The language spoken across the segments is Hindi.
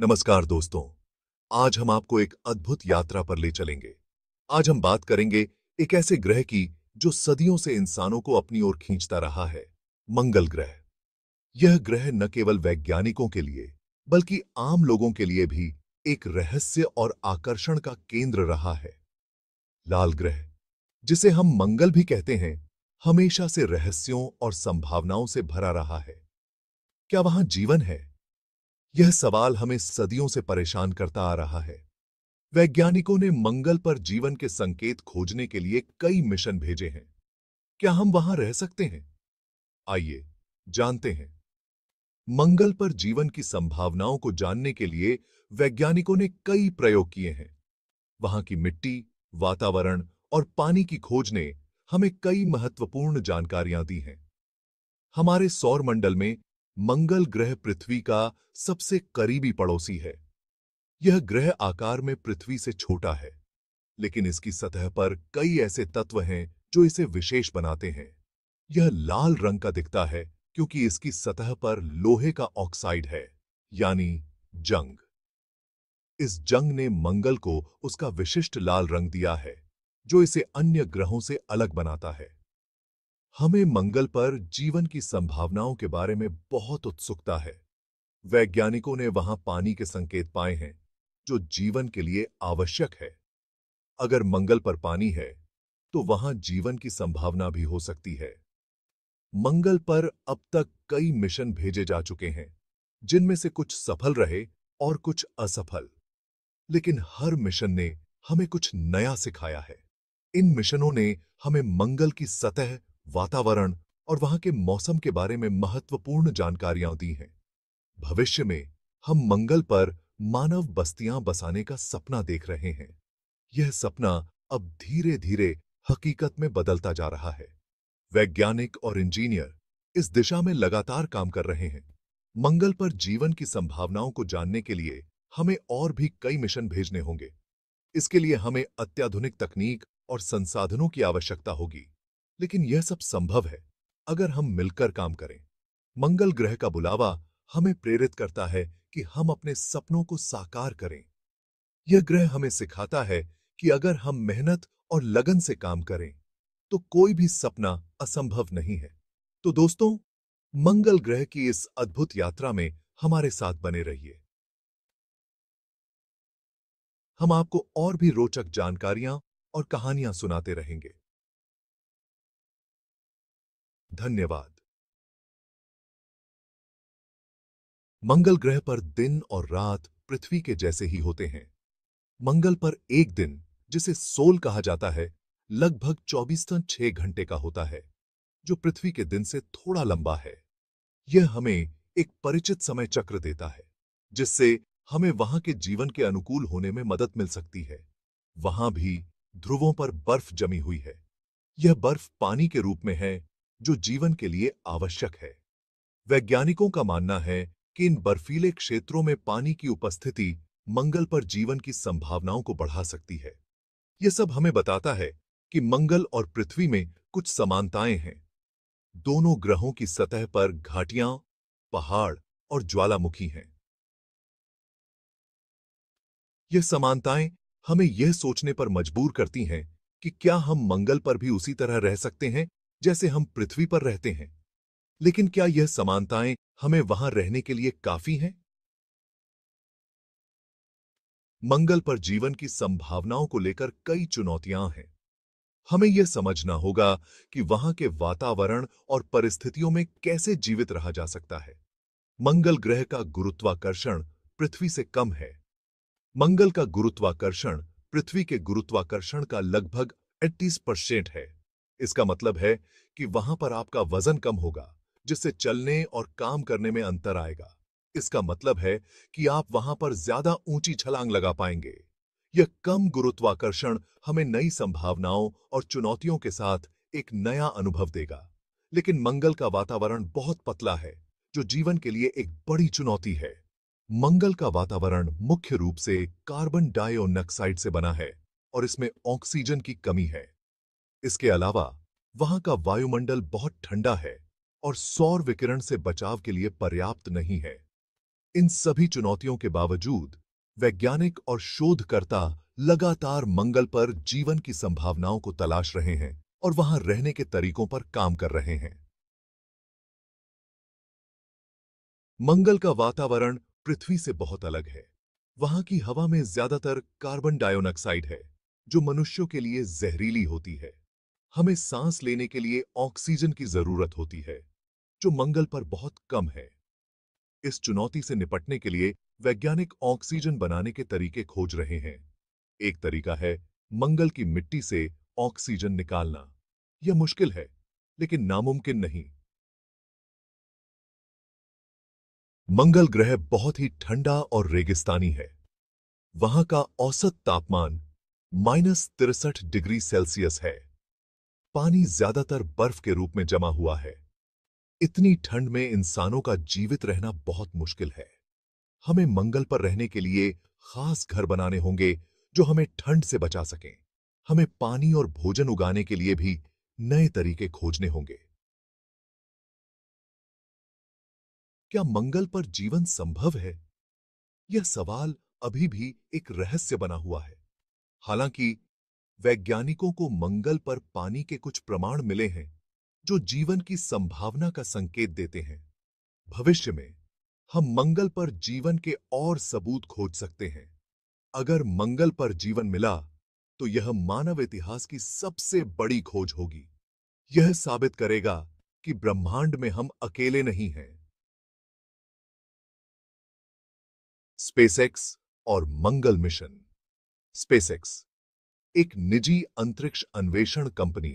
नमस्कार दोस्तों आज हम आपको एक अद्भुत यात्रा पर ले चलेंगे आज हम बात करेंगे एक ऐसे ग्रह की जो सदियों से इंसानों को अपनी ओर खींचता रहा है मंगल ग्रह यह ग्रह न केवल वैज्ञानिकों के लिए बल्कि आम लोगों के लिए भी एक रहस्य और आकर्षण का केंद्र रहा है लाल ग्रह जिसे हम मंगल भी कहते हैं हमेशा से रहस्यों और संभावनाओं से भरा रहा है क्या वहां जीवन है यह सवाल हमें सदियों से परेशान करता आ रहा है वैज्ञानिकों ने मंगल पर जीवन के संकेत खोजने के लिए कई मिशन भेजे हैं क्या हम वहां रह सकते हैं आइए जानते हैं मंगल पर जीवन की संभावनाओं को जानने के लिए वैज्ञानिकों ने कई प्रयोग किए हैं वहां की मिट्टी वातावरण और पानी की खोज ने हमें कई महत्वपूर्ण जानकारियां दी हैं हमारे सौर मंडल में मंगल ग्रह पृथ्वी का सबसे करीबी पड़ोसी है यह ग्रह आकार में पृथ्वी से छोटा है लेकिन इसकी सतह पर कई ऐसे तत्व हैं जो इसे विशेष बनाते हैं यह लाल रंग का दिखता है क्योंकि इसकी सतह पर लोहे का ऑक्साइड है यानी जंग इस जंग ने मंगल को उसका विशिष्ट लाल रंग दिया है जो इसे अन्य ग्रहों से अलग बनाता है हमें मंगल पर जीवन की संभावनाओं के बारे में बहुत उत्सुकता है वैज्ञानिकों ने वहां पानी के संकेत पाए हैं जो जीवन के लिए आवश्यक है अगर मंगल पर पानी है तो वहां जीवन की संभावना भी हो सकती है मंगल पर अब तक कई मिशन भेजे जा चुके हैं जिनमें से कुछ सफल रहे और कुछ असफल लेकिन हर मिशन ने हमें कुछ नया सिखाया है इन मिशनों ने हमें मंगल की सतह वातावरण और वहां के मौसम के बारे में महत्वपूर्ण जानकारियां दी हैं भविष्य में हम मंगल पर मानव बस्तियां बसाने का सपना देख रहे हैं यह सपना अब धीरे धीरे हकीकत में बदलता जा रहा है वैज्ञानिक और इंजीनियर इस दिशा में लगातार काम कर रहे हैं मंगल पर जीवन की संभावनाओं को जानने के लिए हमें और भी कई मिशन भेजने होंगे इसके लिए हमें अत्याधुनिक तकनीक और संसाधनों की आवश्यकता होगी लेकिन यह सब संभव है अगर हम मिलकर काम करें मंगल ग्रह का बुलावा हमें प्रेरित करता है कि हम अपने सपनों को साकार करें यह ग्रह हमें सिखाता है कि अगर हम मेहनत और लगन से काम करें तो कोई भी सपना असंभव नहीं है तो दोस्तों मंगल ग्रह की इस अद्भुत यात्रा में हमारे साथ बने रहिए हम आपको और भी रोचक जानकारियां और कहानियां सुनाते रहेंगे धन्यवाद मंगल ग्रह पर दिन और रात पृथ्वी के जैसे ही होते हैं मंगल पर एक दिन जिसे सोल कहा जाता है लगभग चौबीस छह घंटे का होता है जो पृथ्वी के दिन से थोड़ा लंबा है यह हमें एक परिचित समय चक्र देता है जिससे हमें वहां के जीवन के अनुकूल होने में मदद मिल सकती है वहां भी ध्रुवों पर बर्फ जमी हुई है यह बर्फ पानी के रूप में है जो जीवन के लिए आवश्यक है वैज्ञानिकों का मानना है कि इन बर्फीले क्षेत्रों में पानी की उपस्थिति मंगल पर जीवन की संभावनाओं को बढ़ा सकती है यह सब हमें बताता है कि मंगल और पृथ्वी में कुछ समानताएं हैं दोनों ग्रहों की सतह पर घाटियां पहाड़ और ज्वालामुखी हैं यह समानताएं हमें यह सोचने पर मजबूर करती हैं कि क्या हम मंगल पर भी उसी तरह रह सकते हैं जैसे हम पृथ्वी पर रहते हैं लेकिन क्या यह समानताएं हमें वहां रहने के लिए काफी हैं मंगल पर जीवन की संभावनाओं को लेकर कई चुनौतियां हैं हमें यह समझना होगा कि वहां के वातावरण और परिस्थितियों में कैसे जीवित रहा जा सकता है मंगल ग्रह का गुरुत्वाकर्षण पृथ्वी से कम है मंगल का गुरुत्वाकर्षण पृथ्वी के गुरुत्वाकर्षण का लगभग 38 परसेंट है इसका मतलब है कि वहां पर आपका वजन कम होगा जिससे चलने और काम करने में अंतर आएगा इसका मतलब है कि आप वहां पर ज्यादा ऊंची छलांग लगा पाएंगे यह कम गुरुत्वाकर्षण हमें नई संभावनाओं और चुनौतियों के साथ एक नया अनुभव देगा लेकिन मंगल का वातावरण बहुत पतला है जो जीवन के लिए एक बड़ी चुनौती है मंगल का वातावरण मुख्य रूप से कार्बन डाइऑक्साइड से बना है और इसमें ऑक्सीजन की कमी है इसके अलावा वहां का वायुमंडल बहुत ठंडा है और सौर विकिरण से बचाव के लिए पर्याप्त नहीं है इन सभी चुनौतियों के बावजूद वैज्ञानिक और शोधकर्ता लगातार मंगल पर जीवन की संभावनाओं को तलाश रहे हैं और वहां रहने के तरीकों पर काम कर रहे हैं मंगल का वातावरण पृथ्वी से बहुत अलग है वहां की हवा में ज्यादातर कार्बन डाइऑक्साइड है जो मनुष्यों के लिए जहरीली होती है हमें सांस लेने के लिए ऑक्सीजन की जरूरत होती है जो मंगल पर बहुत कम है इस चुनौती से निपटने के लिए वैज्ञानिक ऑक्सीजन बनाने के तरीके खोज रहे हैं एक तरीका है मंगल की मिट्टी से ऑक्सीजन निकालना यह मुश्किल है लेकिन नामुमकिन नहीं मंगल ग्रह बहुत ही ठंडा और रेगिस्तानी है वहां का औसत तापमान माइनस तिरसठ डिग्री सेल्सियस है पानी ज्यादातर बर्फ के रूप में जमा हुआ है इतनी ठंड में इंसानों का जीवित रहना बहुत मुश्किल है हमें मंगल पर रहने के लिए खास घर बनाने होंगे जो हमें ठंड से बचा सकें हमें पानी और भोजन उगाने के लिए भी नए तरीके खोजने होंगे क्या मंगल पर जीवन संभव है यह सवाल अभी भी एक रहस्य बना हुआ है हालांकि वैज्ञानिकों को मंगल पर पानी के कुछ प्रमाण मिले हैं जो जीवन की संभावना का संकेत देते हैं भविष्य में हम मंगल पर जीवन के और सबूत खोज सकते हैं अगर मंगल पर जीवन मिला तो यह मानव इतिहास की सबसे बड़ी खोज होगी यह साबित करेगा कि ब्रह्मांड में हम अकेले नहीं हैं स्पेसएक्स और मंगल मिशन स्पेसएक्स एक निजी अंतरिक्ष अन्वेषण कंपनी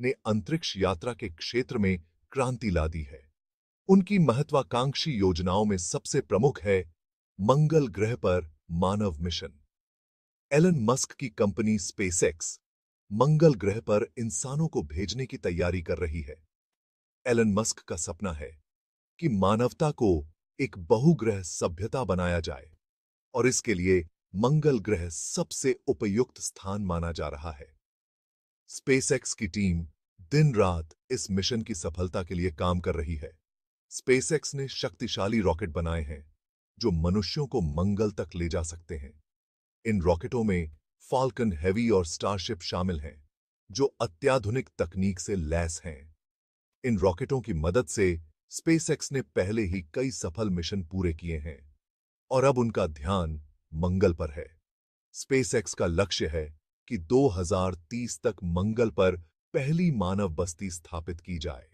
ने अंतरिक्ष यात्रा के क्षेत्र में क्रांति ला दी है उनकी महत्वाकांक्षी योजनाओं में सबसे प्रमुख है मंगल ग्रह पर मानव मिशन एलन मस्क की कंपनी स्पेसएक्स मंगल ग्रह पर इंसानों को भेजने की तैयारी कर रही है एलन मस्क का सपना है कि मानवता को एक बहुग्रह सभ्यता बनाया जाए और इसके लिए मंगल ग्रह सबसे उपयुक्त स्थान माना जा रहा है स्पेसएक्स की टीम दिन रात इस मिशन की सफलता के लिए काम कर रही है स्पेसएक्स ने शक्तिशाली रॉकेट बनाए हैं जो मनुष्यों को मंगल तक ले जा सकते हैं इन रॉकेटों में फाल्कन हैवी और स्टारशिप शामिल हैं जो अत्याधुनिक तकनीक से लैस हैं इन रॉकेटों की मदद से स्पेसएक्स ने पहले ही कई सफल मिशन पूरे किए हैं और अब उनका ध्यान मंगल पर है स्पेसएक्स का लक्ष्य है कि 2030 तक मंगल पर पहली मानव बस्ती स्थापित की जाए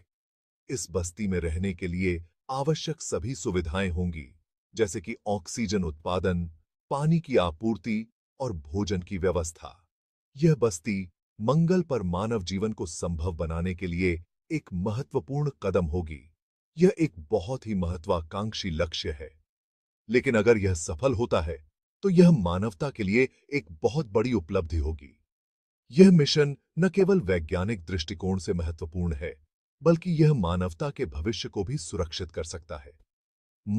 इस बस्ती में रहने के लिए आवश्यक सभी सुविधाएं होंगी जैसे कि ऑक्सीजन उत्पादन पानी की आपूर्ति और भोजन की व्यवस्था यह बस्ती मंगल पर मानव जीवन को संभव बनाने के लिए एक महत्वपूर्ण कदम होगी यह एक बहुत ही महत्वाकांक्षी लक्ष्य है लेकिन अगर यह सफल होता है तो यह मानवता के लिए एक बहुत बड़ी उपलब्धि होगी यह मिशन न केवल वैज्ञानिक दृष्टिकोण से महत्वपूर्ण है बल्कि यह मानवता के भविष्य को भी सुरक्षित कर सकता है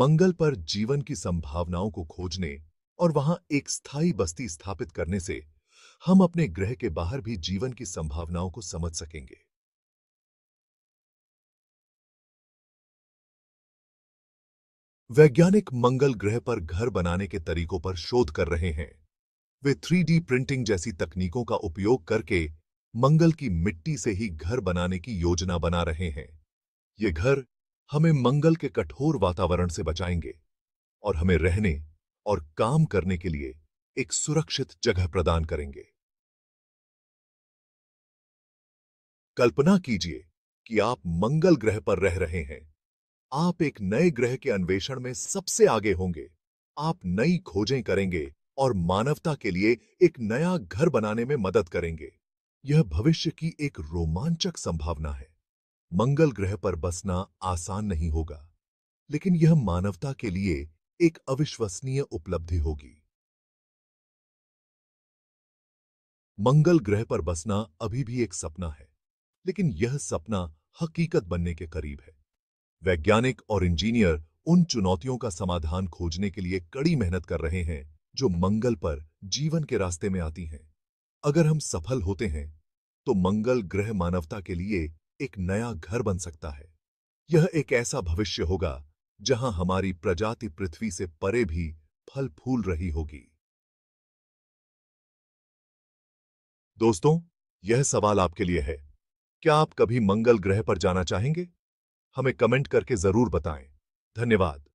मंगल पर जीवन की संभावनाओं को खोजने और वहां एक स्थायी बस्ती स्थापित करने से हम अपने ग्रह के बाहर भी जीवन की संभावनाओं को समझ सकेंगे वैज्ञानिक मंगल ग्रह पर घर बनाने के तरीकों पर शोध कर रहे हैं वे 3D प्रिंटिंग जैसी तकनीकों का उपयोग करके मंगल की मिट्टी से ही घर बनाने की योजना बना रहे हैं ये घर हमें मंगल के कठोर वातावरण से बचाएंगे और हमें रहने और काम करने के लिए एक सुरक्षित जगह प्रदान करेंगे कल्पना कीजिए कि आप मंगल ग्रह पर रह रहे हैं आप एक नए ग्रह के अन्वेषण में सबसे आगे होंगे आप नई खोजें करेंगे और मानवता के लिए एक नया घर बनाने में मदद करेंगे यह भविष्य की एक रोमांचक संभावना है मंगल ग्रह पर बसना आसान नहीं होगा लेकिन यह मानवता के लिए एक अविश्वसनीय उपलब्धि होगी मंगल ग्रह पर बसना अभी भी एक सपना है लेकिन यह सपना हकीकत बनने के करीब है वैज्ञानिक और इंजीनियर उन चुनौतियों का समाधान खोजने के लिए कड़ी मेहनत कर रहे हैं जो मंगल पर जीवन के रास्ते में आती हैं अगर हम सफल होते हैं तो मंगल ग्रह मानवता के लिए एक नया घर बन सकता है यह एक ऐसा भविष्य होगा जहां हमारी प्रजाति पृथ्वी से परे भी फल फूल रही होगी दोस्तों यह सवाल आपके लिए है क्या आप कभी मंगल ग्रह पर जाना चाहेंगे हमें कमेंट करके जरूर बताएं धन्यवाद